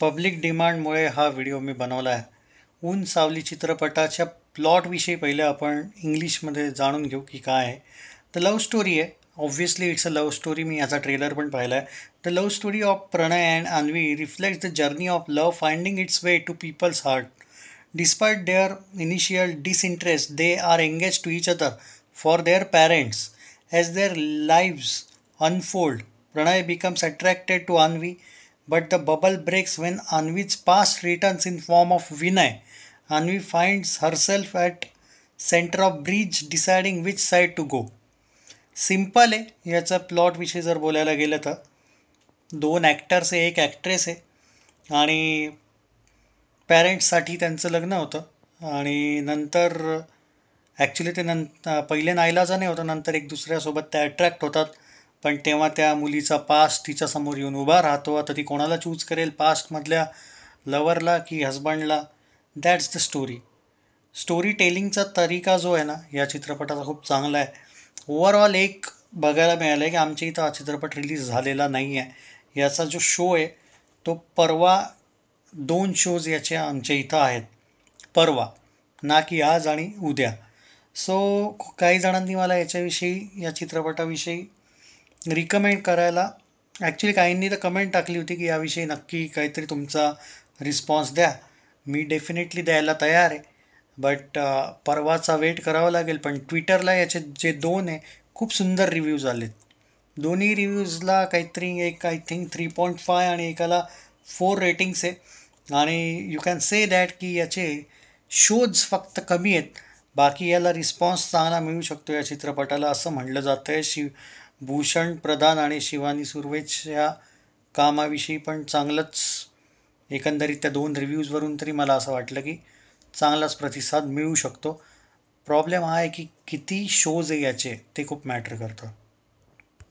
public डिमांडमुळे हा video मी बनवला आहे ऊन सावली चित्रपटाच्या प्लॉटविषयी पहिले आपण इंग्लिशमध्ये जाणून घेऊ की काय आहे द लव्ह स्टोरी आहे obviously it's a love story मी याचा ट्रेलर पण पाहिला आहे the love story of Pranay and Anvi reflects the journey of love finding its way to people's heart despite their initial disinterest they are engage to each other for their parents as their lives unfold Pranay becomes attracted to Anvi but the bubble breaks when Anvi's which returns in form of Vinay Anvi Anvi herself at centre of breeze deciding which side to go simple आहे याचा प्लॉटविषयी जर बोलायला गेलं तर दोन actors आहे एक actress आहे आणि पॅरेंट्ससाठी त्यांचं लग्न होतं आणि नंतर ॲक्च्युली ते नंत पहिले नाईलाजाने होतं नंतर एक दुसऱ्यासोबत ते अट्रॅक्ट होतात पण तेव्हा त्या मुलीचा पास्ट तिच्यासमोर येऊन उभा राहतो आता ती कोणाला चूज करेल पास्टमधल्या लवरला की हजबंडला दॅट्स द स्टोरी स्टोरी टेलिंगचा तरीका जो आहे ना या चित्रपटाचा खूप चांगला आहे ओवरऑल एक बघायला मिळालं आहे की आमच्या इथं हा चित्रपट रिलीज झालेला नाही आहे याचा जो शो आहे तो परवा दोन शोज याचे आमच्या इथं आहेत परवा ना की आज आणि उद्या सो काही जणांनी मला याच्याविषयी या चित्रपटाविषयी रिकमेंड करायला ॲक्च्युली काहींनी तर कमेंट टाकली होती की याविषयी नक्की काहीतरी तुमचा रिस्पॉन्स द्या मी डेफिनेटली द्यायला तयार आहे बट परवाचा वेट करावा लागेल पण ट्विटरला याचे जे दोन आहे खूप सुंदर रिव्ह्यूज आलेत दोन्ही रिव्ह्यूजला काहीतरी एक I think three point five आणि एकाला फोर रेटिंग्स आहे आणि यू कॅन से दॅट की याचे शोज फक्त कमी आहेत बाकी याला रिस्पॉन्स चांगला मिळू शकतो या चित्रपटाला असं म्हटलं जातं आहे शिव भूषण प्रधान आणि शिवानी सुर्वेच या कामाविषयी पण चांगलंच एकंदरीत त्या दोन रिव्ह्यूजवरून तरी मला असं वाटलं की चांगलाच प्रतिसाद मिळू शकतो प्रॉब्लेम हा आहे की किती शोज आहे याचे ते खूप मॅटर करतं